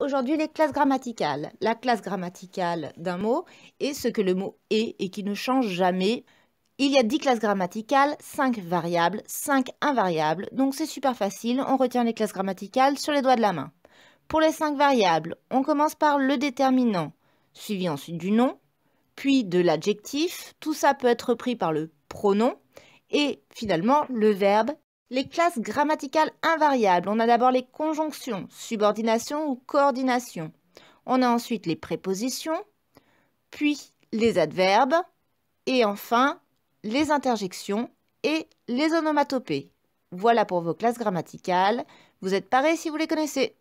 Aujourd'hui, les classes grammaticales. La classe grammaticale d'un mot est ce que le mot est et qui ne change jamais. Il y a 10 classes grammaticales, 5 variables, 5 invariables, donc c'est super facile, on retient les classes grammaticales sur les doigts de la main. Pour les 5 variables, on commence par le déterminant, suivi ensuite du nom, puis de l'adjectif, tout ça peut être pris par le pronom, et finalement le verbe les classes grammaticales invariables, on a d'abord les conjonctions, subordination ou coordination. On a ensuite les prépositions, puis les adverbes, et enfin les interjections et les onomatopées. Voilà pour vos classes grammaticales. Vous êtes parés si vous les connaissez.